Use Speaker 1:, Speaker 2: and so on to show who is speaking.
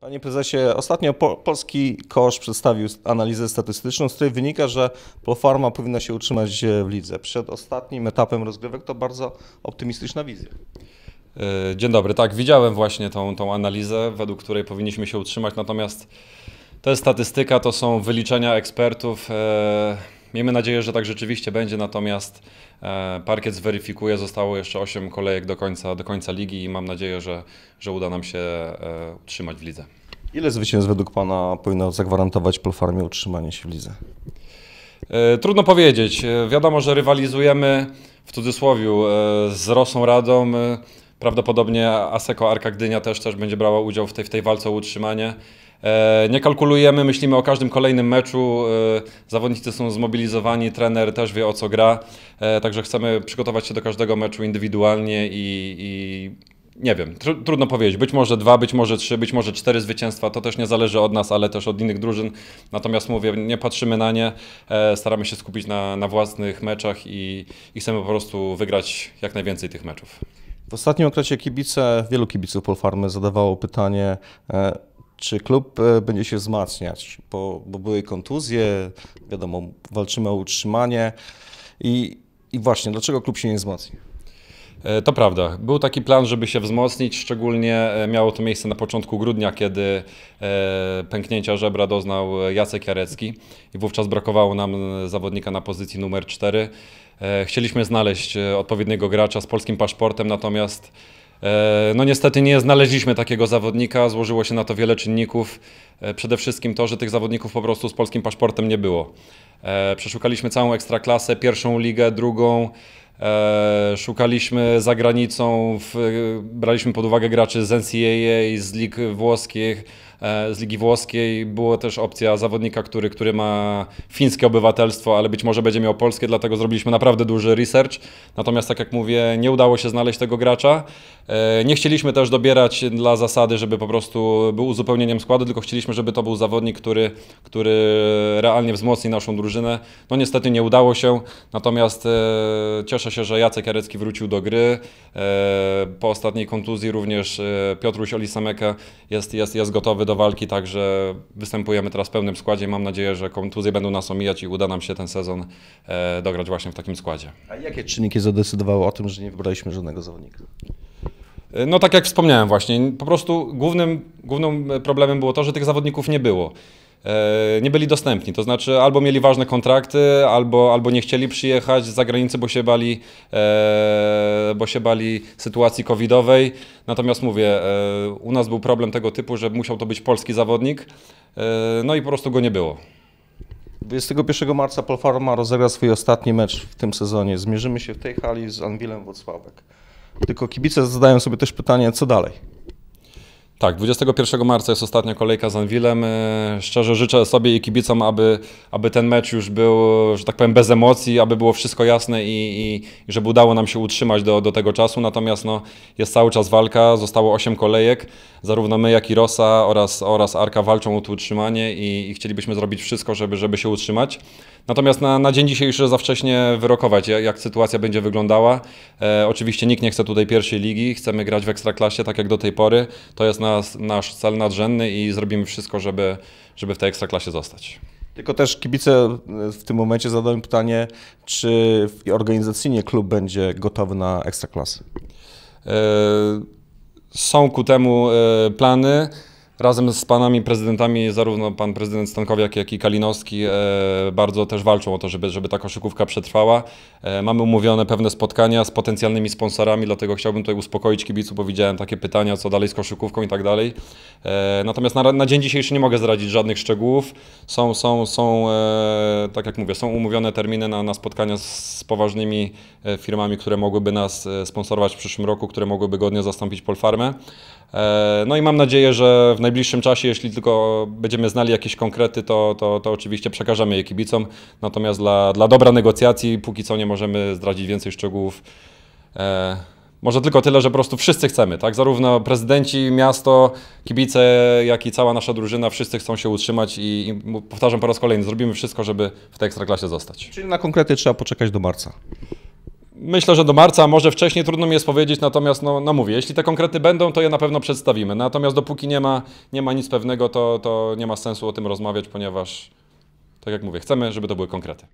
Speaker 1: Panie prezesie, ostatnio po, polski kosz przedstawił analizę statystyczną, z której wynika, że Profarma powinna się utrzymać e, w lidze. Przed ostatnim etapem rozgrywek to bardzo optymistyczna wizja. E, dzień
Speaker 2: dobry. Tak, widziałem właśnie tą, tą analizę, według której powinniśmy się utrzymać, natomiast ta statystyka to są wyliczenia ekspertów. E, Miejmy nadzieję, że tak rzeczywiście będzie, natomiast e, parkiet zweryfikuje, zostało jeszcze 8 kolejek do końca, do końca ligi i mam nadzieję, że, że uda nam się e, utrzymać w lidze.
Speaker 1: Ile zwycięstw według Pana powinno zagwarantować Polfarmie utrzymanie się w lidze?
Speaker 2: E, trudno powiedzieć. Wiadomo, że rywalizujemy w cudzysłowie z Rosą Radą. Prawdopodobnie Aseko Arka Gdynia też, też będzie brała udział w tej, w tej walce o utrzymanie. E, nie kalkulujemy, myślimy o każdym kolejnym meczu. E, zawodnicy są zmobilizowani, trener też wie o co gra, e, także chcemy przygotować się do każdego meczu indywidualnie i, i nie wiem, tr trudno powiedzieć. Być może dwa, być może trzy, być może cztery zwycięstwa. To też nie zależy od nas, ale też od innych drużyn. Natomiast mówię, nie patrzymy na nie. staramy się skupić na, na własnych meczach i, i, chcemy po prostu wygrać jak najwięcej tych
Speaker 1: meczów. W ostatnim okresie kibice, wielu kibiców Polfarmy zadawało pytanie, e, czy klub e, będzie się wzmacniać, bo, bo były kontuzje, wiadomo, walczymy o utrzymanie i, i właśnie, dlaczego klub się nie wzmocni?
Speaker 2: E, to prawda. Był taki plan, żeby się wzmocnić, szczególnie e, miało to miejsce na początku grudnia, kiedy pęknięcia żebra doznał Jacek Jarecki i wówczas brakowało nam zawodnika na pozycji numer 4. Chcieliśmy znaleźć odpowiedniego gracza z polskim paszportem, natomiast E, no niestety nie znaleźliśmy takiego zawodnika, złożyło się na to wiele czynników. E, przede wszystkim to, że tych zawodników po prostu z polskim paszportem nie było. E, przeszukaliśmy całą ekstraklasę, pierwszą ligę, drugą, E, szukaliśmy za granicą, w, braliśmy pod uwagę graczy z NCAA, z lig włoskich, e, z Ligi Włoskiej. Była też opcja zawodnika, który, który ma fińskie obywatelstwo, ale być może będzie miał polskie, dlatego zrobiliśmy naprawdę duży research. Natomiast, tak jak mówię, nie udało się znaleźć tego gracza. E, nie chcieliśmy też dobierać dla zasady, żeby po prostu był uzupełnieniem składu, tylko chcieliśmy, żeby to był zawodnik, który, który realnie wzmocni naszą drużynę. No niestety nie udało się, natomiast cieszę Cieszę się, że Jacek Jarecki wrócił do gry. E, po ostatniej kontuzji również e, Piotruś Olisameka jest, jest, jest gotowy do walki, także występujemy teraz w pełnym składzie. Mam nadzieję, że kontuzje będą nas omijać i uda nam się ten sezon e, dograć właśnie w takim składzie.
Speaker 1: A jakie czynniki zadecydowały o tym, że nie wybraliśmy żadnego zawodnika?
Speaker 2: No tak jak wspomniałem właśnie, po prostu głównym, głównym problemem było to, że tych zawodników nie było. E, nie byli dostępni. To znaczy albo mieli ważne kontrakty, albo, albo nie chcieli przyjechać z zagranicy, bo się bali, e, bo się bali sytuacji covidowej. Natomiast mówię, e, u nas był problem tego typu, że musiał to być polski zawodnik, no i po prostu go nie było.
Speaker 1: 21 marca Polfarma rozegra swój ostatni mecz w tym sezonie. Zmierzymy się w tej hali z Anwilem Wocławek. Tylko kibice zadają sobie też pytanie, co dalej?
Speaker 2: Tak, 21 marca jest ostatnia kolejka z Anwilem. E, szczerze życzę sobie i kibicom, aby, aby ten mecz już był, że tak powiem, bez emocji, aby było wszystko jasne i, i, i żeby udało nam się utrzymać do, do tego czasu. Natomiast no, jest cały czas walka, zostało 8 kolejek. Zarówno my, jak i Rosa oraz, oraz Arka walczą o to utrzymanie i, i chcielibyśmy zrobić wszystko, żeby, żeby się utrzymać. Natomiast na, na dzień dzisiejszy za wcześnie wyrokować, jak, jak sytuacja będzie wyglądała. E, oczywiście nikt nie chce tutaj pierwszej ligi, chcemy grać w ekstraklasie, tak jak do tej pory. To jest nas, nasz cel nadrzędny i zrobimy wszystko, żeby, żeby w tej ekstraklasie zostać.
Speaker 1: Tylko też kibice e, w tym momencie zadają pytanie, czy organizacyjnie klub będzie gotowy na ekstraklasy? E, są ku temu e, plany razem
Speaker 2: z panami prezydentami, zarówno pan prezydent Stankowiak, jak i Kalinowski e, bardzo też walczą o to, żeby, żeby ta koszykówka przetrwała. E, mamy umówione pewne spotkania z potencjalnymi sponsorami, dlatego chciałbym tutaj uspokoić kibiców, bo widziałem takie pytania, co dalej z koszykówką i tak dalej. E, natomiast na, na, dzień dzisiejszy nie mogę zdradzić żadnych szczegółów. Są, są, są e, tak jak mówię, są umówione terminy na, na spotkania z, z poważnymi e, firmami, które mogłyby nas e, sponsorować w przyszłym roku, które mogłyby godnie zastąpić Polfarmę. E, no i mam nadzieję, że w najbliższym czasie, jeśli tylko będziemy znali jakieś konkrety, to, to, to oczywiście przekażemy je kibicom. Natomiast dla, dla dobra negocjacji póki co nie możemy zdradzić więcej szczegółów. E, może tylko tyle, że po prostu wszyscy chcemy, tak? Zarówno prezydenci, miasto, kibice, jak i cała nasza drużyna, wszyscy chcą się utrzymać i, i powtarzam po raz kolejny, zrobimy wszystko, żeby w tej ekstraklasie
Speaker 1: zostać. Czyli na konkrety trzeba poczekać do marca. Myślę, że do marca, może wcześniej, trudno mi jest
Speaker 2: powiedzieć, natomiast no, no, mówię, jeśli te konkrety będą, to je na pewno przedstawimy. Natomiast dopóki nie ma, nie ma nic pewnego, to, to nie ma sensu o tym rozmawiać, ponieważ, tak jak mówię, chcemy, żeby to były konkrety.